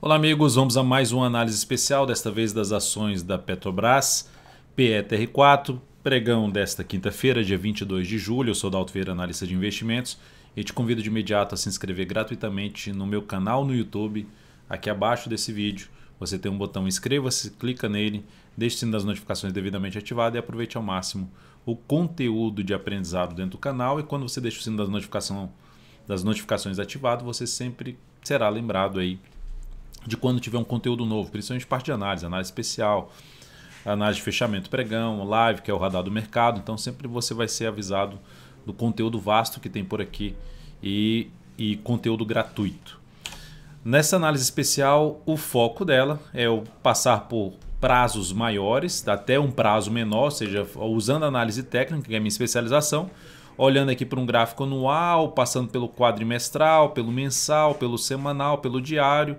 Olá, amigos. Vamos a mais uma análise especial, desta vez das ações da Petrobras, PETR4, pregão desta quinta-feira, dia 22 de julho. Eu sou Dalto Vieira, analista de investimentos, e te convido de imediato a se inscrever gratuitamente no meu canal no YouTube. Aqui abaixo desse vídeo você tem um botão inscreva-se, clica nele, deixe o das notificações devidamente ativado e aproveite ao máximo o conteúdo de aprendizado dentro do canal. E quando você deixa o sino das, notificação, das notificações ativado, você sempre será lembrado aí de quando tiver um conteúdo novo, principalmente parte de análise, análise especial, análise de fechamento pregão, live, que é o radar do mercado. Então sempre você vai ser avisado do conteúdo vasto que tem por aqui e, e conteúdo gratuito. Nessa análise especial, o foco dela é o passar por prazos maiores, até um prazo menor, ou seja, usando análise técnica, que é a minha especialização, olhando aqui para um gráfico anual, passando pelo quadrimestral, pelo mensal, pelo semanal, pelo diário,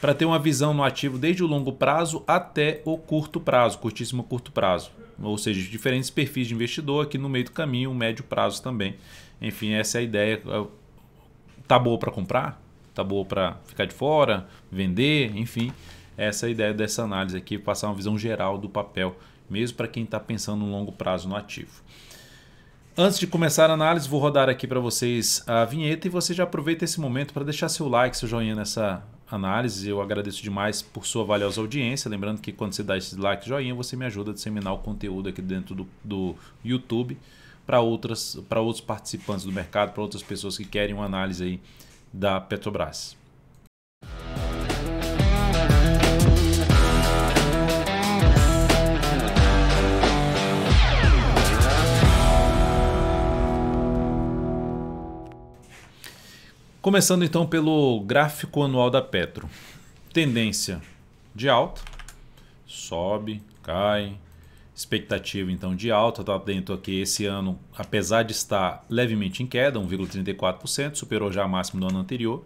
para ter uma visão no ativo desde o longo prazo até o curto prazo, curtíssimo curto prazo. Ou seja, diferentes perfis de investidor aqui no meio do caminho, o médio prazo também. Enfim, essa é a ideia. Tá boa para comprar? Tá boa para ficar de fora? Vender? Enfim, essa é a ideia dessa análise aqui, passar uma visão geral do papel, mesmo para quem está pensando no longo prazo no ativo. Antes de começar a análise, vou rodar aqui para vocês a vinheta e você já aproveita esse momento para deixar seu like, seu joinha nessa análise. Eu agradeço demais por sua valiosa audiência. Lembrando que quando você dá esse like, joinha, você me ajuda a disseminar o conteúdo aqui dentro do, do YouTube para outras, para outros participantes do mercado, para outras pessoas que querem uma análise aí da Petrobras. Começando então pelo gráfico anual da Petro. Tendência de alta, sobe, cai, expectativa então de alta, está dentro aqui esse ano, apesar de estar levemente em queda, 1,34%, superou já a máxima do ano anterior,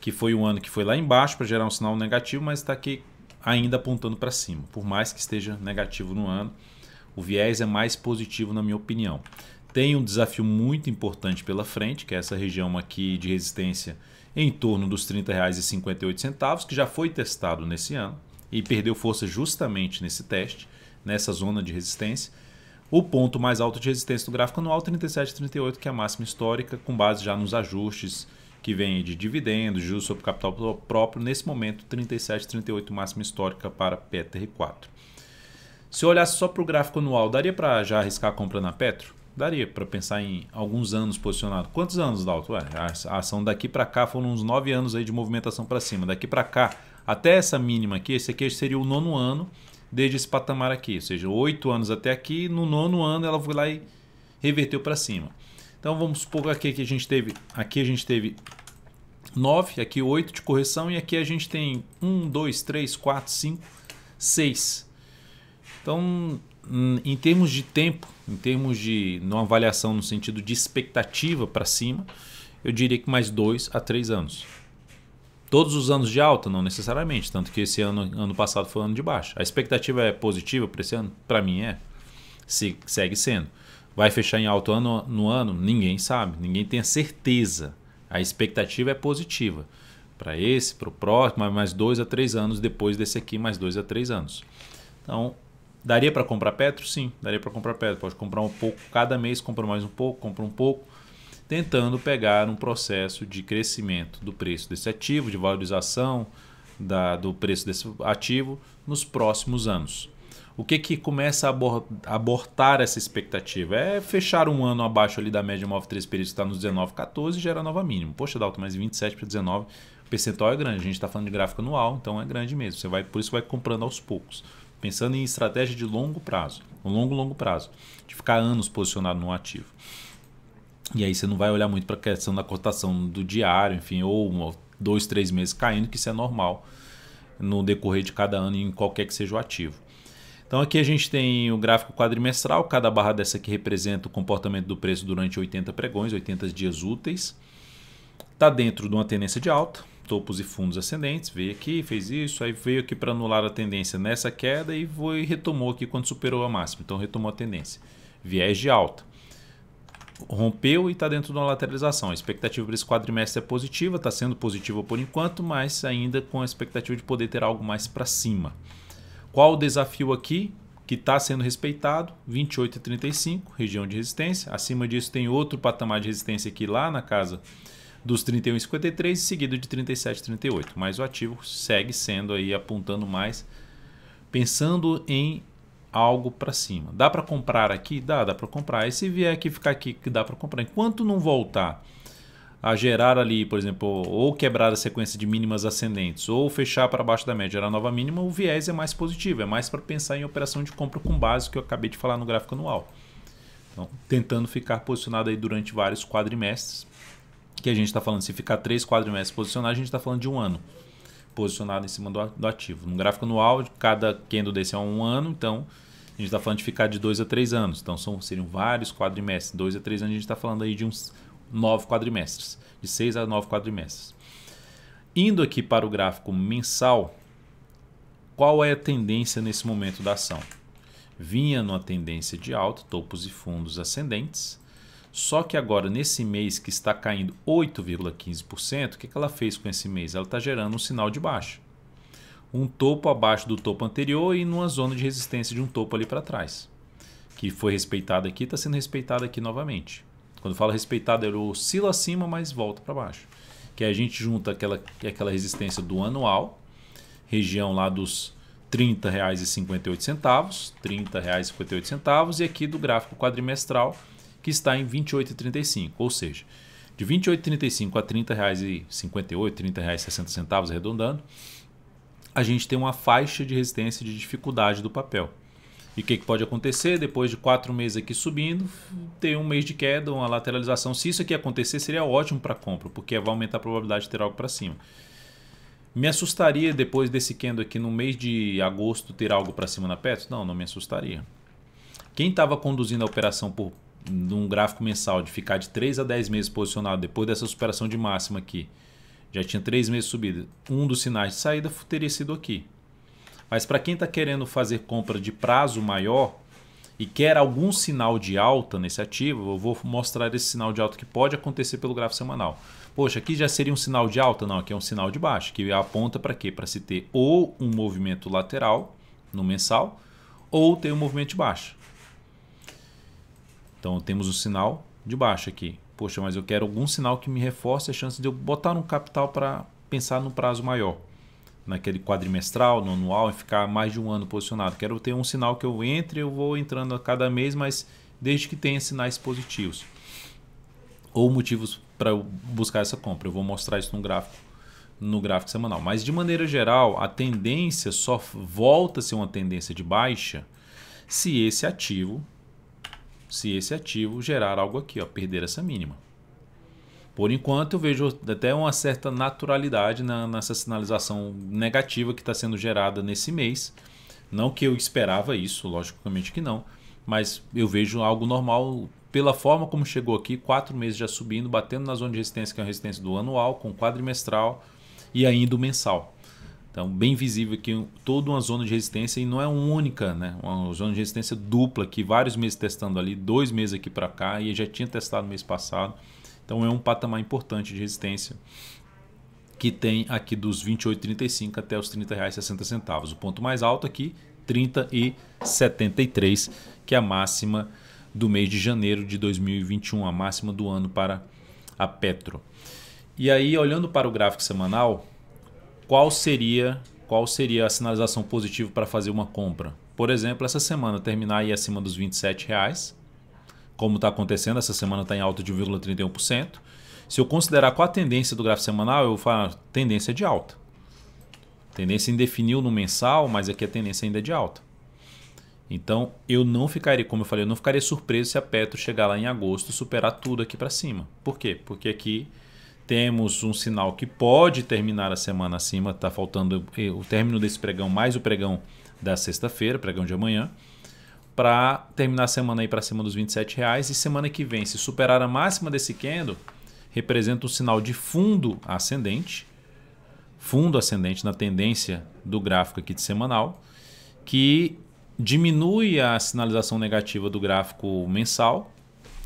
que foi um ano que foi lá embaixo para gerar um sinal negativo, mas está aqui ainda apontando para cima, por mais que esteja negativo no ano. O viés é mais positivo, na minha opinião tem um desafio muito importante pela frente, que é essa região aqui de resistência em torno dos R$ 30,58, que já foi testado nesse ano e perdeu força justamente nesse teste, nessa zona de resistência. O ponto mais alto de resistência do gráfico anual, 37,38, que é a máxima histórica, com base já nos ajustes que vem de dividendos, juros sobre capital próprio, nesse momento 37,38 máxima histórica para PTR4. Se eu olhasse só para o gráfico anual, daria para já arriscar a compra na Petro? daria para pensar em alguns anos posicionado. Quantos anos, Dalton? Ué, a ação daqui para cá foram uns nove anos aí de movimentação para cima. Daqui para cá, até essa mínima aqui, esse aqui seria o nono ano desde esse patamar aqui. Ou seja, oito anos até aqui, no nono ano ela foi lá e reverteu para cima. Então vamos supor aqui que a gente teve, aqui a gente teve 9, aqui 8 de correção e aqui a gente tem 1, 2, 3, 4, 5, 6. Então Hum, em termos de tempo, em termos de uma avaliação no sentido de expectativa para cima, eu diria que mais dois a três anos. Todos os anos de alta, não necessariamente, tanto que esse ano, ano passado foi um ano de baixa. A expectativa é positiva para esse ano? Para mim é. Se segue sendo. Vai fechar em alto ano no ano? Ninguém sabe, ninguém tem a certeza. A expectativa é positiva. Para esse, para o próximo, mais dois a três anos depois desse aqui, mais dois a três anos. Então, Daria para comprar Petro? Sim, daria para comprar Petro. Pode comprar um pouco cada mês, compra mais um pouco, compra um pouco, tentando pegar um processo de crescimento do preço desse ativo, de valorização da, do preço desse ativo nos próximos anos. O que, que começa a abortar essa expectativa? É fechar um ano abaixo ali da média móvel 3 períodos que está nos 14 e gera nova mínima. Poxa, Dalton, mas 27 para 19, o percentual é grande. A gente está falando de gráfico anual, então é grande mesmo. Você vai, por isso vai comprando aos poucos pensando em estratégia de longo prazo, um longo, longo prazo, de ficar anos posicionado num ativo. E aí você não vai olhar muito para a questão da cotação do diário, enfim, ou dois, três meses caindo, que isso é normal no decorrer de cada ano em qualquer que seja o ativo. Então aqui a gente tem o gráfico quadrimestral, cada barra dessa aqui representa o comportamento do preço durante 80 pregões, 80 dias úteis. Está dentro de uma tendência de alta, topos e fundos ascendentes, veio aqui, fez isso, aí veio aqui para anular a tendência nessa queda e foi retomou aqui quando superou a máxima. Então retomou a tendência. Viés de alta. Rompeu e está dentro de uma lateralização. A expectativa para esse quadrimestre é positiva, está sendo positiva por enquanto, mas ainda com a expectativa de poder ter algo mais para cima. Qual o desafio aqui? que está sendo respeitado, 28,35, região de resistência. Acima disso tem outro patamar de resistência aqui lá na casa dos 31,53 e seguido de 37,38. Mas o ativo segue sendo aí apontando mais, pensando em algo para cima. Dá para comprar aqui? Dá, dá para comprar. E se vier aqui ficar aqui, dá para comprar. Enquanto não voltar a gerar ali, por exemplo, ou quebrar a sequência de mínimas ascendentes, ou fechar para baixo da média, gerar nova mínima, o viés é mais positivo, é mais para pensar em operação de compra com base que eu acabei de falar no gráfico anual. Então, tentando ficar posicionado aí durante vários quadrimestres, que a gente está falando, se ficar 3, 4 meses posicionado, a gente está falando de um ano posicionado em cima do ativo. No gráfico anual, cada candle desse é um ano, então a gente está falando de ficar de 2 a 3 anos. Então são, seriam vários quadrimestres. 2 a 3 anos a gente está falando aí de uns 9 quadrimestres, de 6 a 9 quadrimestres. Indo aqui para o gráfico mensal, qual é a tendência nesse momento da ação? Vinha numa tendência de alta, topos e fundos ascendentes só que agora, nesse mês que está caindo 8,15%, o que, que ela fez com esse mês? Ela está gerando um sinal de baixa. Um topo abaixo do topo anterior e numa zona de resistência de um topo ali para trás. Que foi respeitado aqui, está sendo respeitado aqui novamente. Quando fala respeitado, ele oscila acima, mas volta para baixo. Que a gente junta aquela, aquela resistência do anual, região lá dos R$ 30,58, R$ 30,58, e aqui do gráfico quadrimestral, que está em 28,35, ou seja, de 28,35 a R$ 30,58, R$ 30,60 arredondando, a gente tem uma faixa de resistência de dificuldade do papel. E o que, que, pode acontecer? Depois de quatro meses aqui subindo, ter um mês de queda, uma lateralização. Se isso aqui acontecer, seria ótimo para compra, porque vai aumentar a probabilidade de ter algo para cima. Me assustaria depois desse candle aqui no mês de agosto ter algo para cima na Petro? Não, não me assustaria. Quem estava conduzindo a operação por num gráfico mensal de ficar de 3 a 10 meses posicionado depois dessa superação de máxima aqui, já tinha 3 meses subida, um dos sinais de saída teria sido aqui. Mas para quem está querendo fazer compra de prazo maior e quer algum sinal de alta nesse ativo, eu vou mostrar esse sinal de alta que pode acontecer pelo gráfico semanal. Poxa, aqui já seria um sinal de alta? Não, aqui é um sinal de baixo que aponta para quê? Para se ter ou um movimento lateral no mensal ou ter um movimento de baixa. Então temos o um sinal de baixo aqui. Poxa, mas eu quero algum sinal que me reforce a chance de eu botar um capital para pensar no prazo maior, naquele quadrimestral, no anual e ficar mais de um ano posicionado. Quero ter um sinal que eu entre, eu vou entrando a cada mês, mas desde que tenha sinais positivos ou motivos para eu buscar essa compra. Eu vou mostrar isso no gráfico no gráfico semanal. Mas de maneira geral, a tendência só volta a ser uma tendência de baixa se esse ativo se esse ativo gerar algo aqui, ó, perder essa mínima. Por enquanto, eu vejo até uma certa naturalidade na, nessa sinalização negativa que está sendo gerada nesse mês. Não que eu esperava isso, logicamente que não, mas eu vejo algo normal pela forma como chegou aqui, quatro meses já subindo, batendo na zona de resistência, que é a resistência do anual, com quadrimestral e ainda o mensal. Então, bem visível aqui toda uma zona de resistência e não é única, né? Uma zona de resistência dupla que vários meses testando ali, dois meses aqui para cá e já tinha testado mês passado. Então, é um patamar importante de resistência que tem aqui dos 28,35 até os R$ 30,60. O ponto mais alto aqui, 30,73, que é a máxima do mês de janeiro de 2021, a máxima do ano para a Petro. E aí, olhando para o gráfico semanal, qual seria qual seria a sinalização positiva para fazer uma compra. Por exemplo, essa semana terminar aí acima dos 27 reais, como está acontecendo, essa semana está em alta de 1,31%. Se eu considerar qual a tendência do gráfico semanal, eu falo tendência de alta. Tendência indefinida no mensal, mas aqui a tendência ainda é de alta. Então, eu não ficaria, como eu falei, eu não ficaria surpreso se a Petro chegar lá em agosto e superar tudo aqui para cima. Por quê? Porque aqui temos um sinal que pode terminar a semana acima, está faltando eh, o término desse pregão mais o pregão da sexta-feira, pregão de amanhã, para terminar a semana aí para cima dos 27 reais e semana que vem, se superar a máxima desse candle, representa um sinal de fundo ascendente, fundo ascendente na tendência do gráfico aqui de semanal, que diminui a sinalização negativa do gráfico mensal.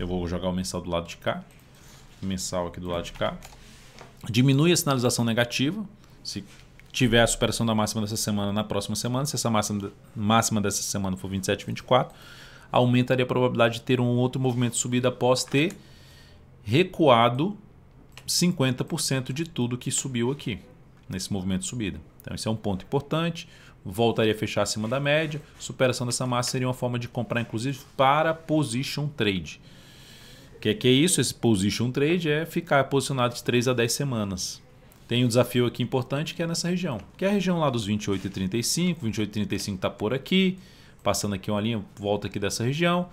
Eu vou jogar o mensal do lado de cá, mensal aqui do lado de cá diminui a sinalização negativa. Se tiver a superação da máxima dessa semana na próxima semana, se essa máxima, máxima dessa semana for 27, 24, aumentaria a probabilidade de ter um outro movimento de subida após ter recuado 50% de tudo que subiu aqui, nesse movimento de subida. Então, esse é um ponto importante. Voltaria a fechar acima da média. Superação dessa massa seria uma forma de comprar, inclusive, para position trade. Que, que é isso? Esse position trade é ficar posicionado de 3 a 10 semanas. Tem um desafio aqui importante que é nessa região, que é a região lá dos 28 e 35, 28 e 35 está por aqui, passando aqui uma linha, volta aqui dessa região,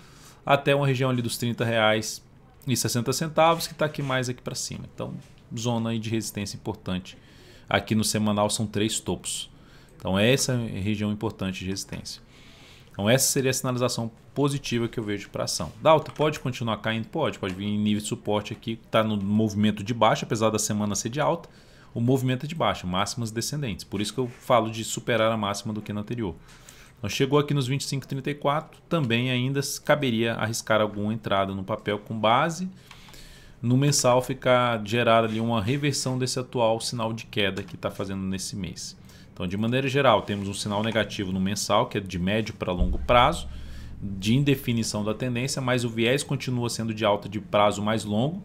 até uma região ali dos 30 reais e 60 centavos que está aqui mais aqui para cima. Então, zona aí de resistência importante. Aqui no semanal são três topos. Então, essa é essa região importante de resistência. Então essa seria a sinalização positiva que eu vejo para a ação. Dalton, pode continuar caindo? Pode, pode vir em nível de suporte aqui, está no movimento de baixa, apesar da semana ser de alta, o movimento é de baixa, máximas descendentes. Por isso que eu falo de superar a máxima do que anterior. Então chegou aqui nos 25,34, também ainda caberia arriscar alguma entrada no papel com base no mensal ficar gerar ali uma reversão desse atual sinal de queda que está fazendo nesse mês. Então, de maneira geral, temos um sinal negativo no mensal, que é de médio para longo prazo, de indefinição da tendência, mas o viés continua sendo de alta de prazo mais longo.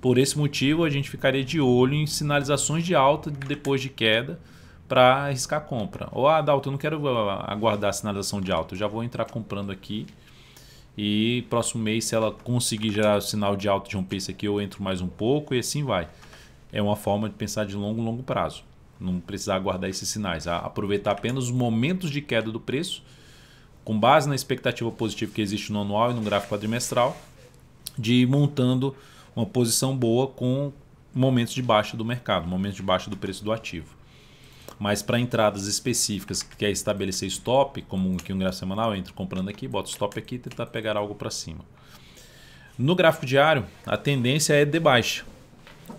Por esse motivo, a gente ficaria de olho em sinalizações de alta depois de queda para arriscar compra. Ou, ah, Dalton, eu não quero aguardar a sinalização de alta, eu já vou entrar comprando aqui. E próximo mês, se ela conseguir gerar o sinal de alta de um peso aqui, eu entro mais um pouco e assim vai. É uma forma de pensar de longo, longo prazo não precisar aguardar esses sinais, a aproveitar apenas os momentos de queda do preço, com base na expectativa positiva que existe no anual e no gráfico quadrimestral, de ir montando uma posição boa com momentos de baixa do mercado, momentos de baixa do preço do ativo. Mas para entradas específicas que quer estabelecer stop, como aqui um gráfico semanal, eu entro comprando aqui, boto stop aqui e tentar pegar algo para cima. No gráfico diário, a tendência é de baixa.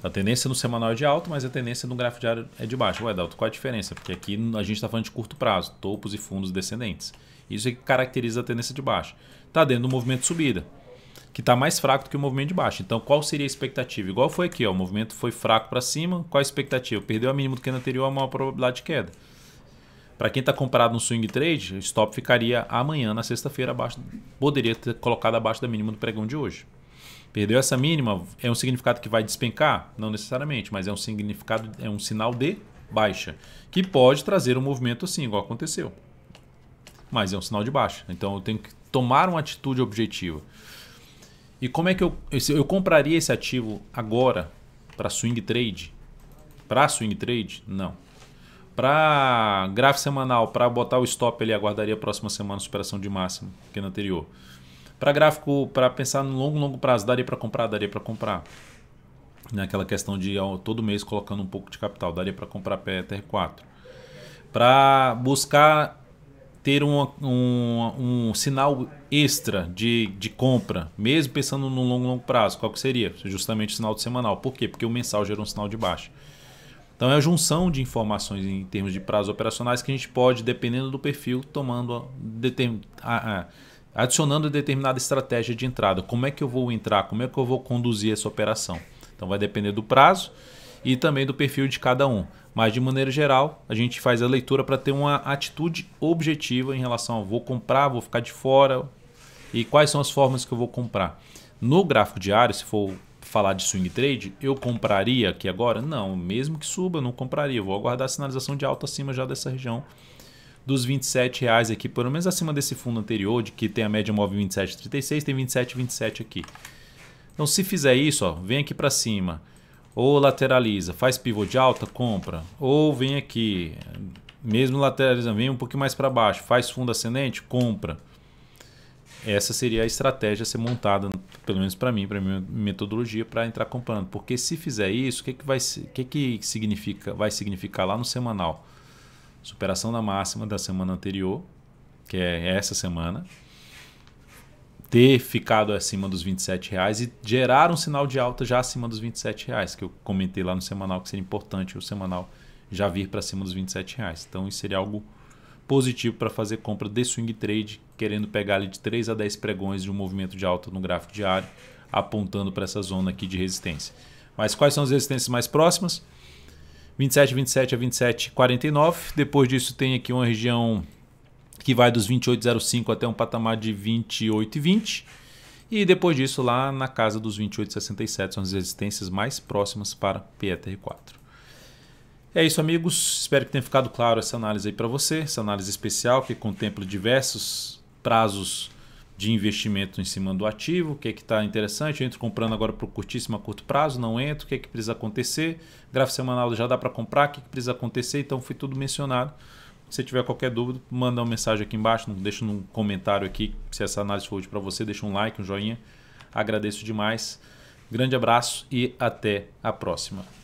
A tendência no semanal é de alto, mas a tendência no gráfico diário é de baixo. Ué, Dalton, qual a diferença? Porque aqui a gente está falando de curto prazo, topos e fundos descendentes. Isso é que caracteriza a tendência de baixo. Está dentro do movimento de subida, que está mais fraco do que o movimento de baixo. Então, qual seria a expectativa? Igual foi aqui, ó, o movimento foi fraco para cima, qual a expectativa? Perdeu a mínima do que no anterior, a maior probabilidade de queda. Para quem está comprado no swing trade, o stop ficaria amanhã, na sexta-feira, abaixo, poderia ter colocado abaixo da mínima do pregão de hoje. Perdeu essa mínima, é um significado que vai despencar? Não necessariamente, mas é um significado, é um sinal de baixa, que pode trazer um movimento assim, igual aconteceu. Mas é um sinal de baixa. Então eu tenho que tomar uma atitude objetiva. E como é que eu eu compraria esse ativo agora para swing trade? Para swing trade? Não. Para gráfico semanal, para botar o stop ali, aguardaria a próxima semana superação de máximo que é no anterior. Para gráfico, para pensar no longo, longo prazo, daria para comprar, daria para comprar. Naquela né, questão de todo mês colocando um pouco de capital, daria para comprar petr 4 Para buscar ter um, um, um, sinal extra de, de compra, mesmo pensando no longo, longo prazo, qual que seria? Justamente o sinal de semanal. Por quê? Porque o mensal gera um sinal de baixa. Então é a junção de informações em termos de prazos operacionais que a gente pode, dependendo do perfil, tomando a, adicionando determinada estratégia de entrada. Como é que eu vou entrar? Como é que eu vou conduzir essa operação? Então vai depender do prazo e também do perfil de cada um. Mas de maneira geral, a gente faz a leitura para ter uma atitude objetiva em relação a vou comprar, vou ficar de fora e quais são as formas que eu vou comprar. No gráfico diário, se for falar de swing trade, eu compraria aqui agora? Não, mesmo que suba, eu não compraria. Eu vou aguardar a sinalização de alta acima já dessa região dos 27 reais aqui, pelo menos acima desse fundo anterior, de que tem a média móvel 27,36, tem 27,27 aqui. Então se fizer isso, ó, vem aqui para cima, ou lateraliza, faz pivô de alta, compra, ou vem aqui, mesmo lateralizando, vem um pouquinho mais para baixo, faz fundo ascendente, compra. Essa seria a estratégia a ser montada, pelo menos para mim, para minha metodologia, para entrar comprando. Porque se fizer isso, o que, que, vai, que, que significa, vai significar lá no semanal? superação da máxima da semana anterior, que é essa semana, ter ficado acima dos 27 reais e gerar um sinal de alta já acima dos 27 reais, que eu comentei lá no semanal que seria importante o semanal já vir para cima dos 27 reais. Então isso seria algo positivo para fazer compra de swing trade, querendo pegar ali de 3 a 10 pregões de um movimento de alta no gráfico diário, apontando para essa zona aqui de resistência. Mas quais são as resistências mais próximas? 27, 27 a 27, 49. Depois disso tem aqui uma região que vai dos 28,05 até um patamar de 28,20. E depois disso, lá na casa dos 28,67 são as resistências mais próximas para PETR4. É isso, amigos. Espero que tenha ficado claro essa análise aí para você, essa análise especial que contempla diversos prazos de investimento em cima do ativo, o que é que está interessante, eu entro comprando agora para o curtíssimo a curto prazo, não entro, o que é que precisa acontecer, gráfico semanal já dá para comprar, o que, é que precisa acontecer, então foi tudo mencionado. Se tiver qualquer dúvida, manda uma mensagem aqui embaixo, deixa um comentário aqui, se essa análise foi útil para você, deixa um like, um joinha, agradeço demais, grande abraço e até a próxima.